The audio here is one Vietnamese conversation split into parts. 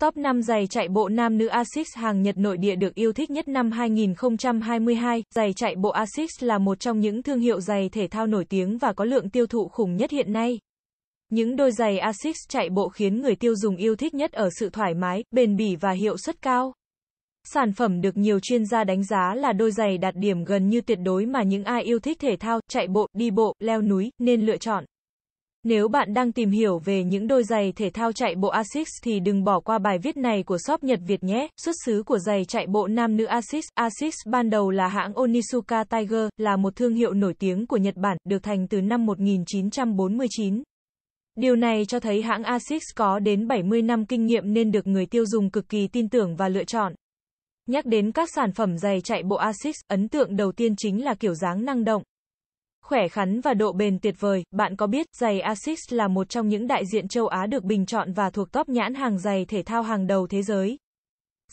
Top 5 giày chạy bộ nam nữ Asics hàng Nhật nội địa được yêu thích nhất năm 2022. Giày chạy bộ Asics là một trong những thương hiệu giày thể thao nổi tiếng và có lượng tiêu thụ khủng nhất hiện nay. Những đôi giày Asics chạy bộ khiến người tiêu dùng yêu thích nhất ở sự thoải mái, bền bỉ và hiệu suất cao. Sản phẩm được nhiều chuyên gia đánh giá là đôi giày đạt điểm gần như tuyệt đối mà những ai yêu thích thể thao, chạy bộ, đi bộ, leo núi nên lựa chọn. Nếu bạn đang tìm hiểu về những đôi giày thể thao chạy bộ Asics thì đừng bỏ qua bài viết này của shop Nhật Việt nhé. Xuất xứ của giày chạy bộ nam nữ Asics, Asics ban đầu là hãng Onitsuka Tiger, là một thương hiệu nổi tiếng của Nhật Bản, được thành từ năm 1949. Điều này cho thấy hãng Asics có đến 70 năm kinh nghiệm nên được người tiêu dùng cực kỳ tin tưởng và lựa chọn. Nhắc đến các sản phẩm giày chạy bộ Asics, ấn tượng đầu tiên chính là kiểu dáng năng động khỏe khắn và độ bền tuyệt vời. Bạn có biết, giày Asics là một trong những đại diện châu Á được bình chọn và thuộc top nhãn hàng giày thể thao hàng đầu thế giới.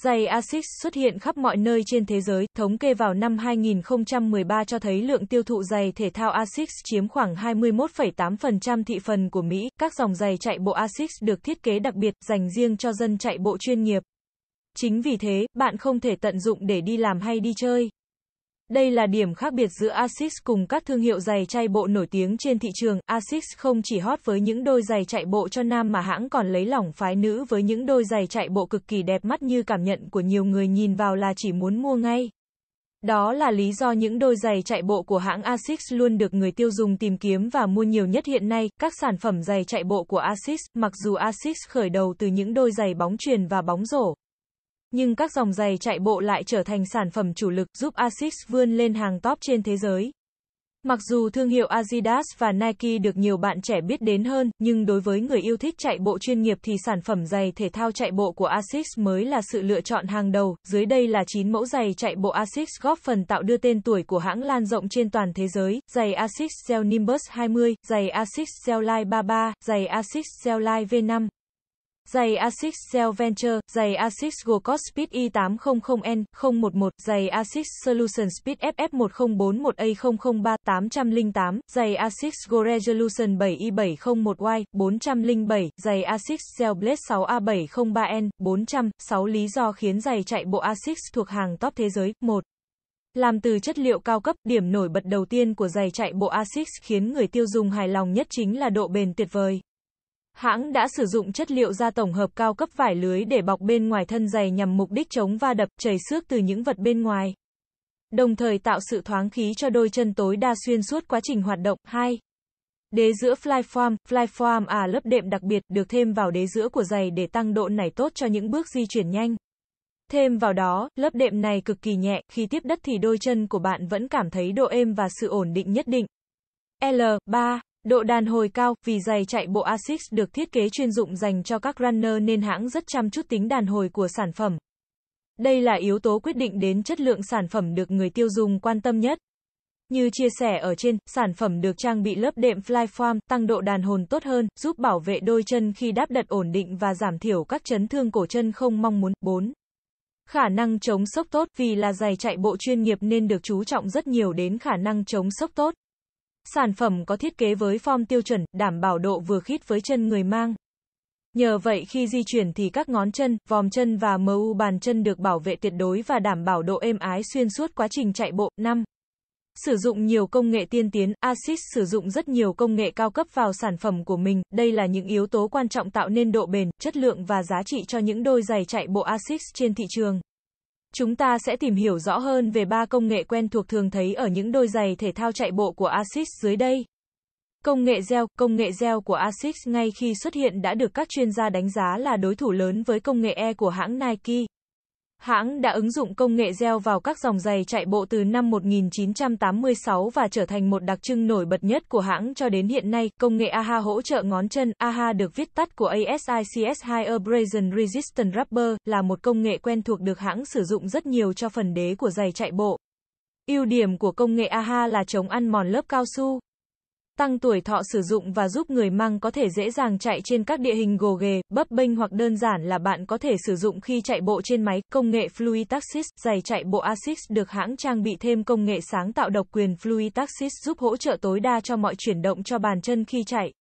Giày Asics xuất hiện khắp mọi nơi trên thế giới, thống kê vào năm 2013 cho thấy lượng tiêu thụ giày thể thao Asics chiếm khoảng 21,8% thị phần của Mỹ. Các dòng giày chạy bộ Asics được thiết kế đặc biệt dành riêng cho dân chạy bộ chuyên nghiệp. Chính vì thế, bạn không thể tận dụng để đi làm hay đi chơi. Đây là điểm khác biệt giữa Asics cùng các thương hiệu giày chạy bộ nổi tiếng trên thị trường. Asics không chỉ hot với những đôi giày chạy bộ cho nam mà hãng còn lấy lòng phái nữ với những đôi giày chạy bộ cực kỳ đẹp mắt như cảm nhận của nhiều người nhìn vào là chỉ muốn mua ngay. Đó là lý do những đôi giày chạy bộ của hãng Asics luôn được người tiêu dùng tìm kiếm và mua nhiều nhất hiện nay. Các sản phẩm giày chạy bộ của Asics, mặc dù Asics khởi đầu từ những đôi giày bóng truyền và bóng rổ, nhưng các dòng giày chạy bộ lại trở thành sản phẩm chủ lực giúp Asics vươn lên hàng top trên thế giới. Mặc dù thương hiệu Adidas và Nike được nhiều bạn trẻ biết đến hơn, nhưng đối với người yêu thích chạy bộ chuyên nghiệp thì sản phẩm giày thể thao chạy bộ của Asics mới là sự lựa chọn hàng đầu. Dưới đây là 9 mẫu giày chạy bộ Asics góp phần tạo đưa tên tuổi của hãng lan rộng trên toàn thế giới. Giày Asics Gel Nimbus 20, giày Asics Gel Line 33, giày Asics Gel Line V5, Giày Asics Gel Venture, giày Asics Gocos Speed i800N, 011, giày Asics Solution Speed FF1041A003, 808, giày Asics Go Resolution 7i701Y, 407, giày Asics Gel Blade 6A703N, 400, 6 lý do khiến giày chạy bộ Asics thuộc hàng top thế giới, 1. Làm từ chất liệu cao cấp, điểm nổi bật đầu tiên của giày chạy bộ Asics khiến người tiêu dùng hài lòng nhất chính là độ bền tuyệt vời. Hãng đã sử dụng chất liệu da tổng hợp cao cấp vải lưới để bọc bên ngoài thân giày nhằm mục đích chống va đập, chảy xước từ những vật bên ngoài. Đồng thời tạo sự thoáng khí cho đôi chân tối đa xuyên suốt quá trình hoạt động. 2. Đế giữa Flyform, Flyform à lớp đệm đặc biệt được thêm vào đế giữa của giày để tăng độ nảy tốt cho những bước di chuyển nhanh. Thêm vào đó, lớp đệm này cực kỳ nhẹ, khi tiếp đất thì đôi chân của bạn vẫn cảm thấy độ êm và sự ổn định nhất định. L3 Độ đàn hồi cao, vì giày chạy bộ ASICS được thiết kế chuyên dụng dành cho các runner nên hãng rất chăm chút tính đàn hồi của sản phẩm. Đây là yếu tố quyết định đến chất lượng sản phẩm được người tiêu dùng quan tâm nhất. Như chia sẻ ở trên, sản phẩm được trang bị lớp đệm Flyform, tăng độ đàn hồn tốt hơn, giúp bảo vệ đôi chân khi đáp đặt ổn định và giảm thiểu các chấn thương cổ chân không mong muốn. 4. Khả năng chống sốc tốt, vì là giày chạy bộ chuyên nghiệp nên được chú trọng rất nhiều đến khả năng chống sốc tốt. Sản phẩm có thiết kế với form tiêu chuẩn, đảm bảo độ vừa khít với chân người mang. Nhờ vậy khi di chuyển thì các ngón chân, vòm chân và MU bàn chân được bảo vệ tuyệt đối và đảm bảo độ êm ái xuyên suốt quá trình chạy bộ. 5. Sử dụng nhiều công nghệ tiên tiến, Asics sử dụng rất nhiều công nghệ cao cấp vào sản phẩm của mình, đây là những yếu tố quan trọng tạo nên độ bền, chất lượng và giá trị cho những đôi giày chạy bộ Asics trên thị trường. Chúng ta sẽ tìm hiểu rõ hơn về ba công nghệ quen thuộc thường thấy ở những đôi giày thể thao chạy bộ của Asics dưới đây. Công nghệ gel, công nghệ gel của Asics ngay khi xuất hiện đã được các chuyên gia đánh giá là đối thủ lớn với công nghệ E của hãng Nike. Hãng đã ứng dụng công nghệ gel vào các dòng giày chạy bộ từ năm 1986 và trở thành một đặc trưng nổi bật nhất của hãng cho đến hiện nay. Công nghệ AHA hỗ trợ ngón chân, AHA được viết tắt của ASICS High Abrasion Resistant Rubber, là một công nghệ quen thuộc được hãng sử dụng rất nhiều cho phần đế của giày chạy bộ. Ưu điểm của công nghệ AHA là chống ăn mòn lớp cao su, tăng tuổi thọ sử dụng và giúp người mang có thể dễ dàng chạy trên các địa hình gồ ghề, bấp bênh hoặc đơn giản là bạn có thể sử dụng khi chạy bộ trên máy. Công nghệ Fluitaxis, giày chạy bộ Asics được hãng trang bị thêm công nghệ sáng tạo độc quyền Fluitaxis giúp hỗ trợ tối đa cho mọi chuyển động cho bàn chân khi chạy.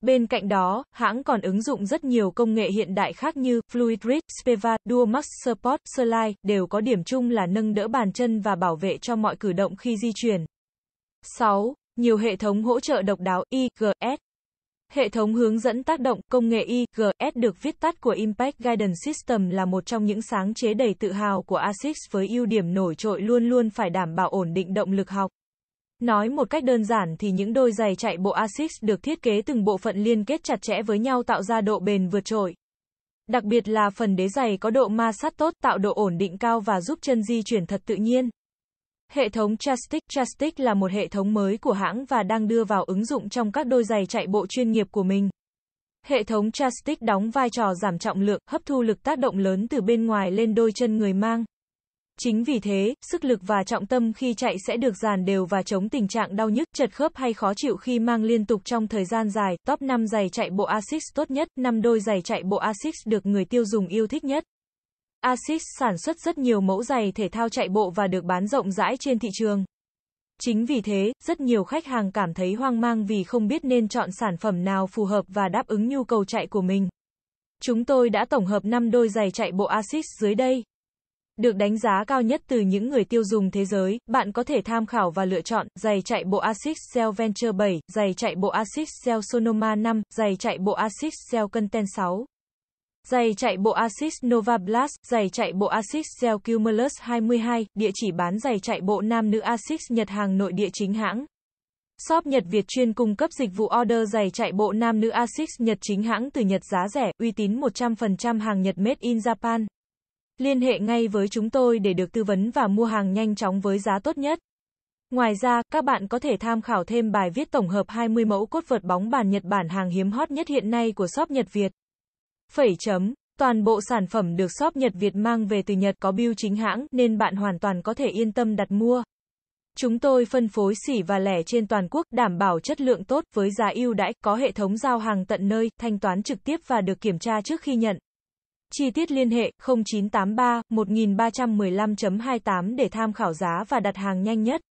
Bên cạnh đó, hãng còn ứng dụng rất nhiều công nghệ hiện đại khác như Fluidrid, Speva, Duomax Support, Slide, đều có điểm chung là nâng đỡ bàn chân và bảo vệ cho mọi cử động khi di chuyển. 6. Nhiều hệ thống hỗ trợ độc đáo IGS. Hệ thống hướng dẫn tác động công nghệ IGS được viết tắt của Impact Guidance System là một trong những sáng chế đầy tự hào của ASICS với ưu điểm nổi trội luôn luôn phải đảm bảo ổn định động lực học. Nói một cách đơn giản thì những đôi giày chạy bộ ASICS được thiết kế từng bộ phận liên kết chặt chẽ với nhau tạo ra độ bền vượt trội. Đặc biệt là phần đế giày có độ ma sát tốt tạo độ ổn định cao và giúp chân di chuyển thật tự nhiên. Hệ thống Chastic Chastic là một hệ thống mới của hãng và đang đưa vào ứng dụng trong các đôi giày chạy bộ chuyên nghiệp của mình. Hệ thống Chastic đóng vai trò giảm trọng lượng, hấp thu lực tác động lớn từ bên ngoài lên đôi chân người mang. Chính vì thế, sức lực và trọng tâm khi chạy sẽ được dàn đều và chống tình trạng đau nhức, chật khớp hay khó chịu khi mang liên tục trong thời gian dài. Top 5 giày chạy bộ Asics tốt nhất, 5 đôi giày chạy bộ Asics được người tiêu dùng yêu thích nhất. Asics sản xuất rất nhiều mẫu giày thể thao chạy bộ và được bán rộng rãi trên thị trường. Chính vì thế, rất nhiều khách hàng cảm thấy hoang mang vì không biết nên chọn sản phẩm nào phù hợp và đáp ứng nhu cầu chạy của mình. Chúng tôi đã tổng hợp 5 đôi giày chạy bộ Asics dưới đây. Được đánh giá cao nhất từ những người tiêu dùng thế giới, bạn có thể tham khảo và lựa chọn giày chạy bộ Asics Gel Venture 7, giày chạy bộ Asics Gel Sonoma 5, giày chạy bộ Asics Gel Content 6. Giày chạy bộ Asics Nova Blast, giày chạy bộ Asics Gel Cumulus 22, địa chỉ bán giày chạy bộ nam nữ Asics Nhật hàng nội địa chính hãng. Shop Nhật Việt chuyên cung cấp dịch vụ order giày chạy bộ nam nữ Asics Nhật chính hãng từ Nhật giá rẻ, uy tín 100% hàng Nhật made in Japan. Liên hệ ngay với chúng tôi để được tư vấn và mua hàng nhanh chóng với giá tốt nhất. Ngoài ra, các bạn có thể tham khảo thêm bài viết tổng hợp 20 mẫu cốt vợt bóng bàn Nhật Bản hàng hiếm hot nhất hiện nay của shop Nhật Việt. Phẩy chấm. Toàn bộ sản phẩm được shop Nhật Việt mang về từ Nhật có bill chính hãng nên bạn hoàn toàn có thể yên tâm đặt mua. Chúng tôi phân phối xỉ và lẻ trên toàn quốc, đảm bảo chất lượng tốt với giá ưu đãi, có hệ thống giao hàng tận nơi, thanh toán trực tiếp và được kiểm tra trước khi nhận. Chi tiết liên hệ 0983 1315.28 để tham khảo giá và đặt hàng nhanh nhất.